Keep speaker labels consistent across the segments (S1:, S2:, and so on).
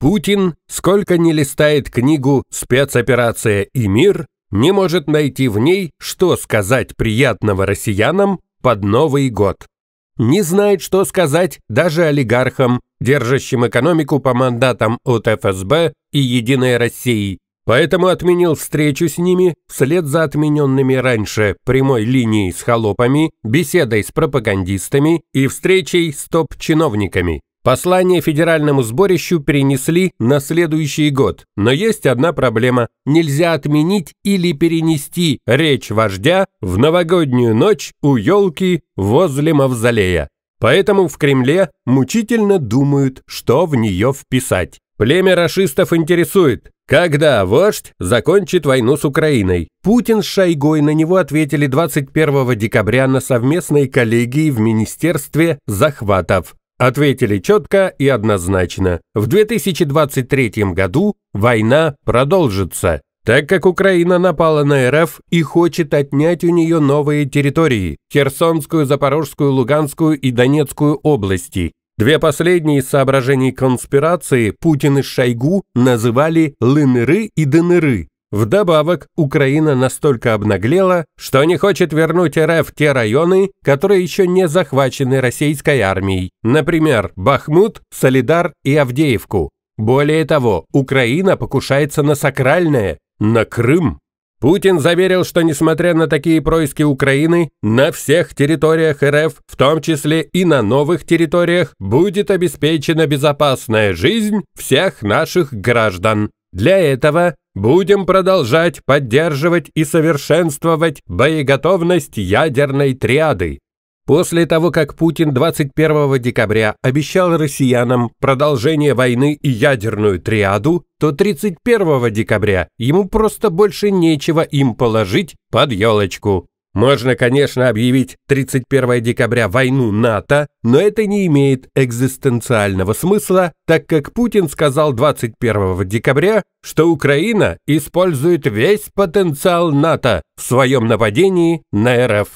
S1: Путин, сколько ни листает книгу «Спецоперация и мир», не может найти в ней, что сказать приятного россиянам под Новый год. Не знает, что сказать даже олигархам, держащим экономику по мандатам от ФСБ и «Единой России», поэтому отменил встречу с ними вслед за отмененными раньше прямой линией с холопами, беседой с пропагандистами и встречей с топ-чиновниками. Послание федеральному сборищу перенесли на следующий год, но есть одна проблема. Нельзя отменить или перенести речь вождя в новогоднюю ночь у елки возле мавзолея. Поэтому в Кремле мучительно думают, что в нее вписать. Племя рашистов интересует, когда вождь закончит войну с Украиной? Путин с Шойгой на него ответили 21 декабря на совместной коллегии в Министерстве захватов. Ответили четко и однозначно. В 2023 году война продолжится, так как Украина напала на РФ и хочет отнять у нее новые территории – Херсонскую, Запорожскую, Луганскую и Донецкую области. Две последние из соображений конспирации Путин и Шойгу называли лыныры и дыныры. Вдобавок, Украина настолько обнаглела, что не хочет вернуть РФ те районы, которые еще не захвачены российской армией, например, Бахмут, Солидар и Авдеевку. Более того, Украина покушается на сакральное, на Крым. Путин заверил, что несмотря на такие происки Украины, на всех территориях РФ, в том числе и на новых территориях, будет обеспечена безопасная жизнь всех наших граждан. Для этого будем продолжать поддерживать и совершенствовать боеготовность ядерной триады. После того, как Путин 21 декабря обещал россиянам продолжение войны и ядерную триаду, то 31 декабря ему просто больше нечего им положить под елочку. Можно, конечно, объявить 31 декабря войну НАТО, но это не имеет экзистенциального смысла, так как Путин сказал 21 декабря, что Украина использует весь потенциал НАТО в своем нападении на РФ.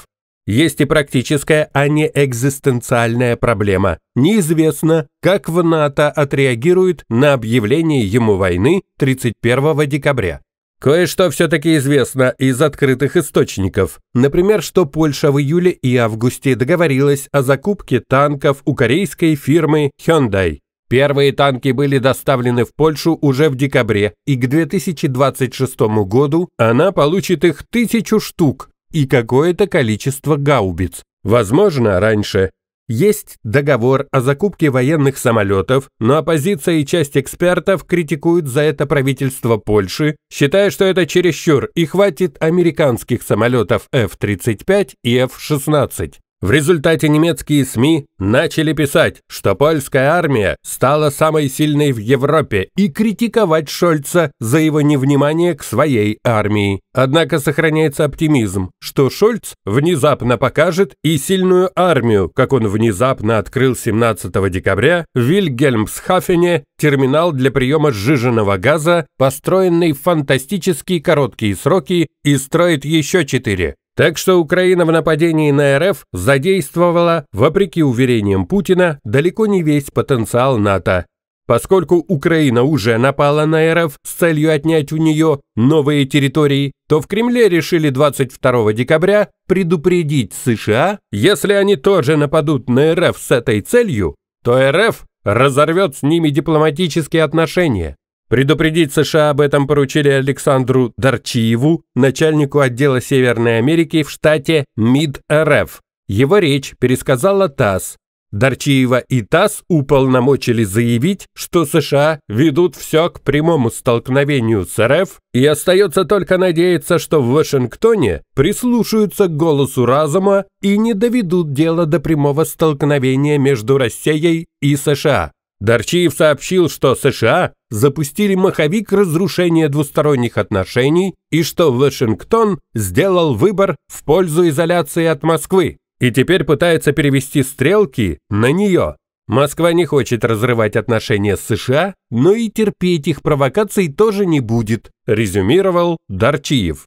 S1: Есть и практическая, а не экзистенциальная проблема. Неизвестно, как в НАТО отреагирует на объявление ему войны 31 декабря. Кое-что все-таки известно из открытых источников. Например, что Польша в июле и августе договорилась о закупке танков у корейской фирмы Hyundai. Первые танки были доставлены в Польшу уже в декабре, и к 2026 году она получит их тысячу штук и какое-то количество гаубиц. Возможно, раньше. Есть договор о закупке военных самолетов, но оппозиция и часть экспертов критикуют за это правительство Польши, считая, что это чересчур и хватит американских самолетов F-35 и F-16. В результате немецкие СМИ начали писать, что польская армия стала самой сильной в Европе и критиковать Шольца за его невнимание к своей армии. Однако сохраняется оптимизм, что Шольц внезапно покажет и сильную армию, как он внезапно открыл 17 декабря в Вильгельмсхафене терминал для приема сжиженного газа, построенный в фантастически короткие сроки и строит еще четыре. Так что Украина в нападении на РФ задействовала, вопреки уверениям Путина, далеко не весь потенциал НАТО. Поскольку Украина уже напала на РФ с целью отнять у нее новые территории, то в Кремле решили 22 декабря предупредить США, если они тоже нападут на РФ с этой целью, то РФ разорвет с ними дипломатические отношения. Предупредить США об этом поручили Александру Дарчиеву, начальнику отдела Северной Америки в штате МИД-РФ. Его речь пересказала ТАСС. Дарчиева и ТАСС уполномочили заявить, что США ведут все к прямому столкновению с РФ и остается только надеяться, что в Вашингтоне прислушаются к голосу разума и не доведут дело до прямого столкновения между Россией и США. Дарчиев сообщил, что США запустили маховик разрушения двусторонних отношений и что Вашингтон сделал выбор в пользу изоляции от Москвы и теперь пытается перевести стрелки на нее. Москва не хочет разрывать отношения с США, но и терпеть их провокаций тоже не будет, резюмировал Дарчиев.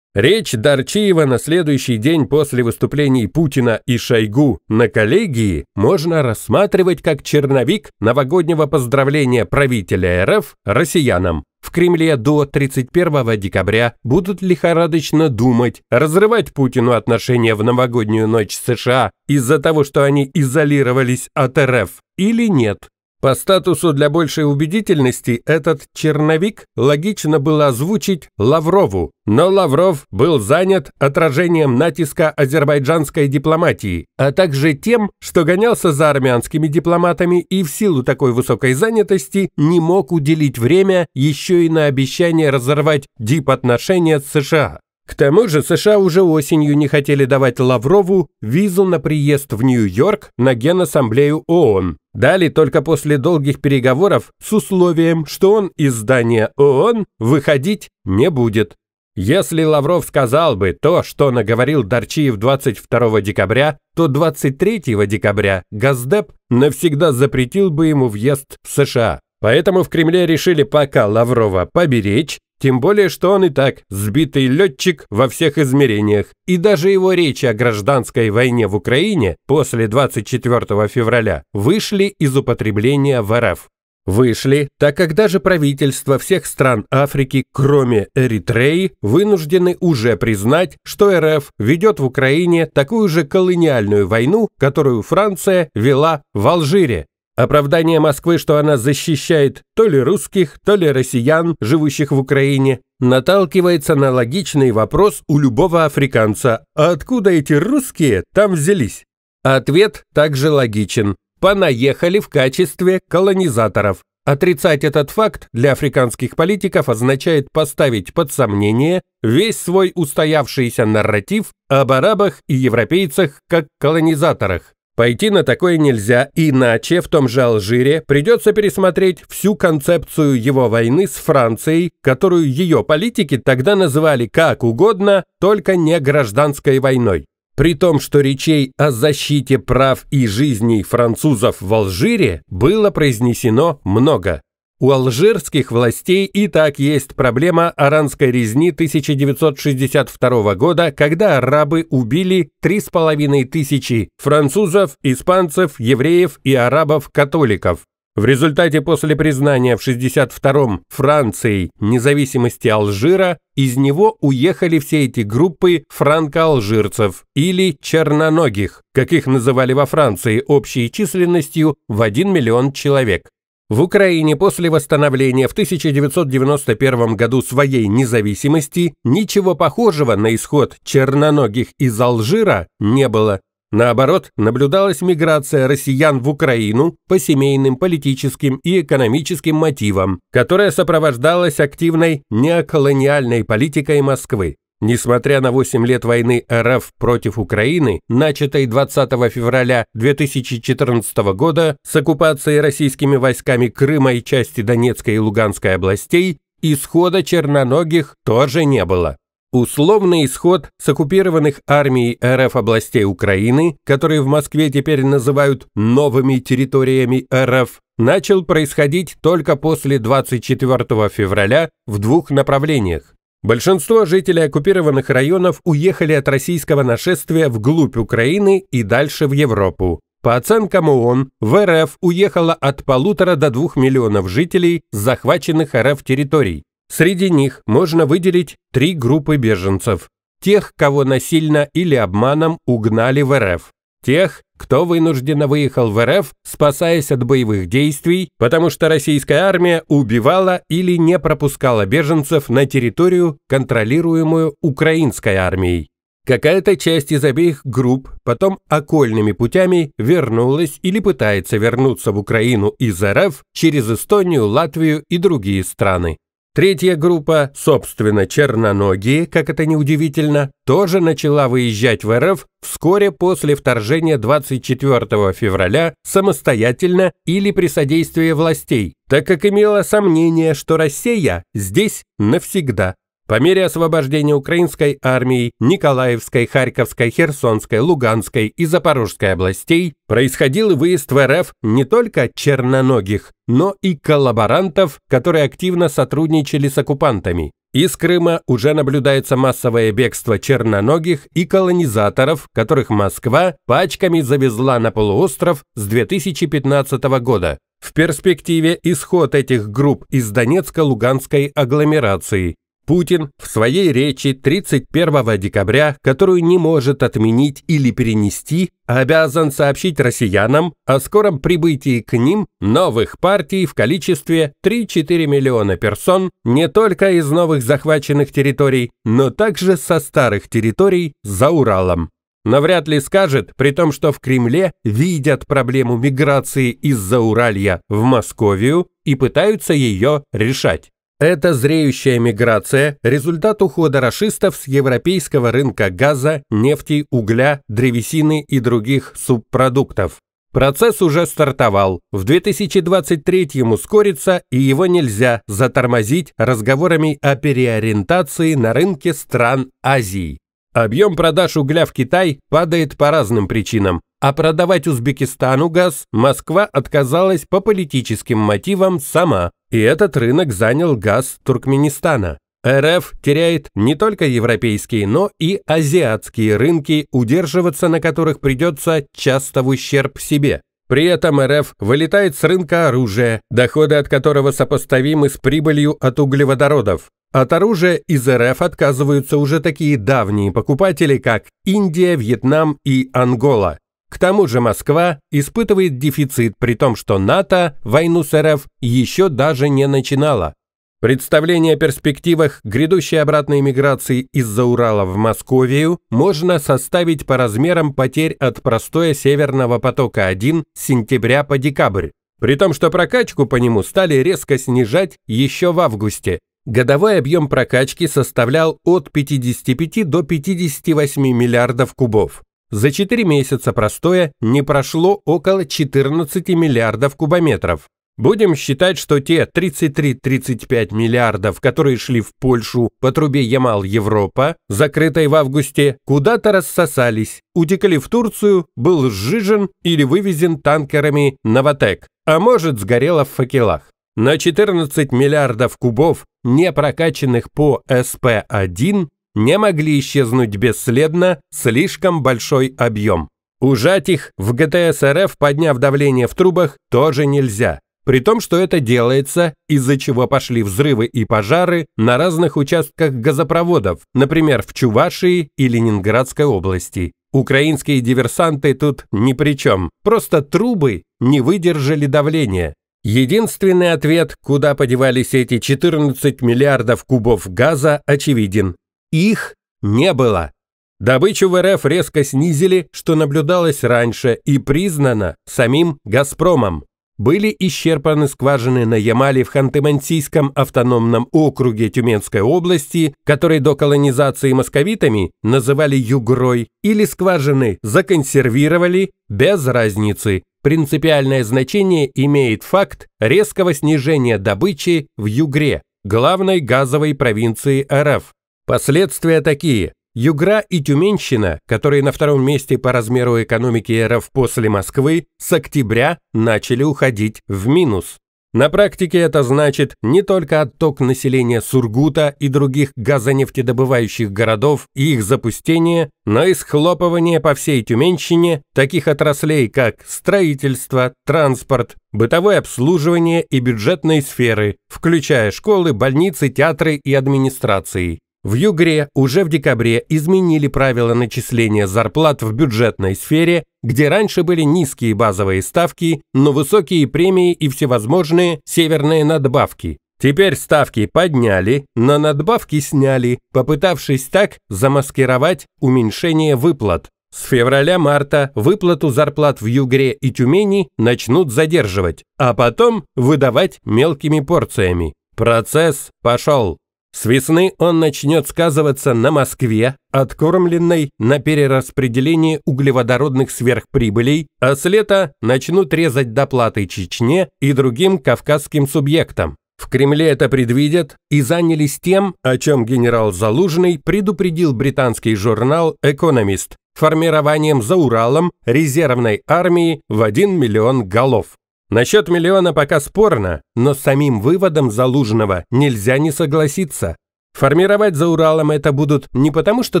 S1: Речь Дарчиева на следующий день после выступлений Путина и Шойгу на коллегии можно рассматривать как черновик новогоднего поздравления правителя РФ россиянам. В Кремле до 31 декабря будут лихорадочно думать, разрывать Путину отношения в новогоднюю ночь США из-за того, что они изолировались от РФ или нет. По статусу для большей убедительности этот черновик логично было озвучить Лаврову, но Лавров был занят отражением натиска азербайджанской дипломатии, а также тем, что гонялся за армянскими дипломатами и в силу такой высокой занятости не мог уделить время еще и на обещание разорвать дип-отношения с США. К тому же США уже осенью не хотели давать Лаврову визу на приезд в Нью-Йорк на Генассамблею ООН, Дали только после долгих переговоров с условием, что он из здания ООН выходить не будет. Если Лавров сказал бы то, что наговорил Дарчиев 22 декабря, то 23 декабря Газдеп навсегда запретил бы ему въезд в США. Поэтому в Кремле решили пока Лаврова поберечь тем более, что он и так сбитый летчик во всех измерениях, и даже его речи о гражданской войне в Украине после 24 февраля вышли из употребления в РФ. Вышли, так как даже правительства всех стран Африки, кроме Эритреи, вынуждены уже признать, что РФ ведет в Украине такую же колониальную войну, которую Франция вела в Алжире Оправдание Москвы, что она защищает то ли русских, то ли россиян, живущих в Украине, наталкивается на логичный вопрос у любого африканца «А откуда эти русские там взялись?» Ответ также логичен. Понаехали в качестве колонизаторов. Отрицать этот факт для африканских политиков означает поставить под сомнение весь свой устоявшийся нарратив об арабах и европейцах как колонизаторах. Пойти на такое нельзя, иначе в том же Алжире придется пересмотреть всю концепцию его войны с Францией, которую ее политики тогда называли как угодно, только не гражданской войной. При том, что речей о защите прав и жизней французов в Алжире было произнесено много. У алжирских властей и так есть проблема аранской резни 1962 года, когда арабы убили 3,5 тысячи французов, испанцев, евреев и арабов-католиков. В результате после признания в 62-м Францией независимости Алжира из него уехали все эти группы франко-алжирцев или черноногих, их называли во Франции общей численностью в 1 миллион человек. В Украине после восстановления в 1991 году своей независимости ничего похожего на исход черноногих из Алжира не было. Наоборот, наблюдалась миграция россиян в Украину по семейным, политическим и экономическим мотивам, которая сопровождалась активной неоколониальной политикой Москвы. Несмотря на 8 лет войны РФ против Украины, начатой 20 февраля 2014 года с оккупацией российскими войсками Крыма и части Донецкой и Луганской областей, исхода черноногих тоже не было. Условный исход с оккупированных армией РФ областей Украины, которые в Москве теперь называют новыми территориями РФ, начал происходить только после 24 февраля в двух направлениях. Большинство жителей оккупированных районов уехали от российского нашествия вглубь Украины и дальше в Европу. По оценкам ООН, в РФ уехало от полутора до двух миллионов жителей с захваченных РФ территорий. Среди них можно выделить три группы беженцев. Тех, кого насильно или обманом угнали в РФ. Тех, кто вынужденно выехал в РФ, спасаясь от боевых действий, потому что российская армия убивала или не пропускала беженцев на территорию, контролируемую украинской армией. Какая-то часть из обеих групп потом окольными путями вернулась или пытается вернуться в Украину из РФ через Эстонию, Латвию и другие страны. Третья группа, собственно, черноногие, как это неудивительно, тоже начала выезжать в РФ вскоре после вторжения 24 февраля самостоятельно или при содействии властей, так как имела сомнение, что Россия здесь навсегда. По мере освобождения украинской армии Николаевской, Харьковской, Херсонской, Луганской и Запорожской областей происходил выезд в РФ не только черноногих, но и коллаборантов, которые активно сотрудничали с оккупантами. Из Крыма уже наблюдается массовое бегство черноногих и колонизаторов, которых Москва пачками завезла на полуостров с 2015 года. В перспективе исход этих групп из Донецко-Луганской агломерации, Путин в своей речи 31 декабря, которую не может отменить или перенести, обязан сообщить россиянам о скором прибытии к ним новых партий в количестве 3-4 миллиона персон не только из новых захваченных территорий, но также со старых территорий за Уралом. Но вряд ли скажет, при том, что в Кремле видят проблему миграции из-за Уралья в Московию и пытаются ее решать. Эта зреющая миграция – результат ухода рашистов с европейского рынка газа, нефти, угля, древесины и других субпродуктов. Процесс уже стартовал. В 2023-м ускорится, и его нельзя затормозить разговорами о переориентации на рынке стран Азии. Объем продаж угля в Китай падает по разным причинам, а продавать Узбекистану газ Москва отказалась по политическим мотивам сама. И этот рынок занял газ Туркменистана. РФ теряет не только европейские, но и азиатские рынки, удерживаться на которых придется часто в ущерб себе. При этом РФ вылетает с рынка оружия, доходы от которого сопоставимы с прибылью от углеводородов. От оружия из РФ отказываются уже такие давние покупатели, как Индия, Вьетнам и Ангола. К тому же Москва испытывает дефицит, при том, что НАТО войну с РФ еще даже не начинала. Представление о перспективах грядущей обратной миграции из-за Урала в Московию можно составить по размерам потерь от простоя Северного потока-1 с сентября по декабрь, при том, что прокачку по нему стали резко снижать еще в августе. Годовой объем прокачки составлял от 55 до 58 миллиардов кубов. За 4 месяца простоя не прошло около 14 миллиардов кубометров. Будем считать, что те 33-35 миллиардов, которые шли в Польшу по трубе Ямал-Европа, закрытой в августе, куда-то рассосались, утекли в Турцию, был сжижен или вывезен танкерами «Новотек», а может сгорело в факелах. На 14 миллиардов кубов, не прокачанных по СП-1, не могли исчезнуть бесследно слишком большой объем. Ужать их в ГТС РФ, подняв давление в трубах, тоже нельзя. При том, что это делается, из-за чего пошли взрывы и пожары на разных участках газопроводов, например, в Чувашии и Ленинградской области. Украинские диверсанты тут ни при чем, просто трубы не выдержали давления. Единственный ответ, куда подевались эти 14 миллиардов кубов газа, очевиден. Их не было. Добычу в РФ резко снизили, что наблюдалось раньше и признано самим «Газпромом». Были исчерпаны скважины на Ямале в Ханты-Мансийском автономном округе Тюменской области, который до колонизации московитами называли «югрой», или скважины законсервировали без разницы. Принципиальное значение имеет факт резкого снижения добычи в Югре, главной газовой провинции РФ, Последствия такие. Югра и Тюменщина, которые на втором месте по размеру экономики РФ после Москвы, с октября начали уходить в минус. На практике это значит не только отток населения Сургута и других газонефтедобывающих городов и их запустение, но и схлопывание по всей Тюменщине таких отраслей, как строительство, транспорт, бытовое обслуживание и бюджетные сферы, включая школы, больницы, театры и администрации. В Югре уже в декабре изменили правила начисления зарплат в бюджетной сфере, где раньше были низкие базовые ставки, но высокие премии и всевозможные северные надбавки. Теперь ставки подняли, но надбавки сняли, попытавшись так замаскировать уменьшение выплат. С февраля-марта выплату зарплат в Югре и Тюмени начнут задерживать, а потом выдавать мелкими порциями. Процесс пошел. С весны он начнет сказываться на Москве, откормленной на перераспределение углеводородных сверхприбылей, а с лета начнут резать доплаты Чечне и другим кавказским субъектам. В Кремле это предвидят и занялись тем, о чем генерал Залужный предупредил британский журнал «Экономист» формированием за Уралом резервной армии в 1 миллион голов. Насчет миллиона пока спорно, но с самим выводом Залужного нельзя не согласиться. Формировать за Уралом это будут не потому, что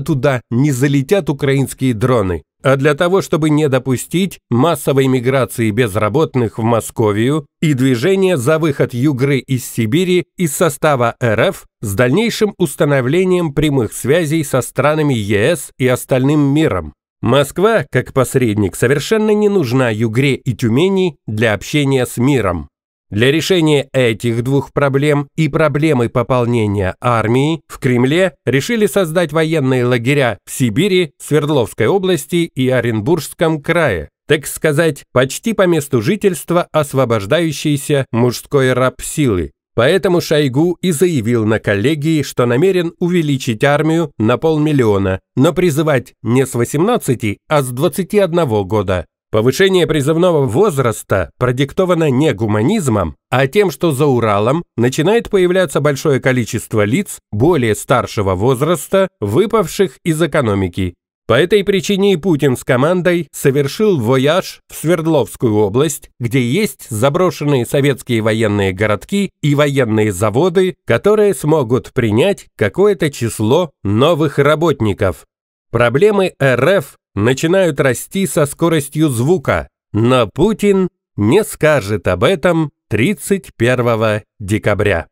S1: туда не залетят украинские дроны, а для того, чтобы не допустить массовой миграции безработных в Московию и движения за выход Югры из Сибири из состава РФ с дальнейшим установлением прямых связей со странами ЕС и остальным миром. Москва, как посредник, совершенно не нужна Югре и Тюмени для общения с миром. Для решения этих двух проблем и проблемы пополнения армии в Кремле решили создать военные лагеря в Сибири, Свердловской области и Оренбургском крае, так сказать, почти по месту жительства освобождающейся мужской раб силы, Поэтому Шойгу и заявил на коллегии, что намерен увеличить армию на полмиллиона, но призывать не с 18, а с 21 года. Повышение призывного возраста продиктовано не гуманизмом, а тем, что за Уралом начинает появляться большое количество лиц более старшего возраста, выпавших из экономики, по этой причине и Путин с командой совершил вояж в Свердловскую область, где есть заброшенные советские военные городки и военные заводы, которые смогут принять какое-то число новых работников. Проблемы РФ начинают расти со скоростью звука, но Путин не скажет об этом 31 декабря.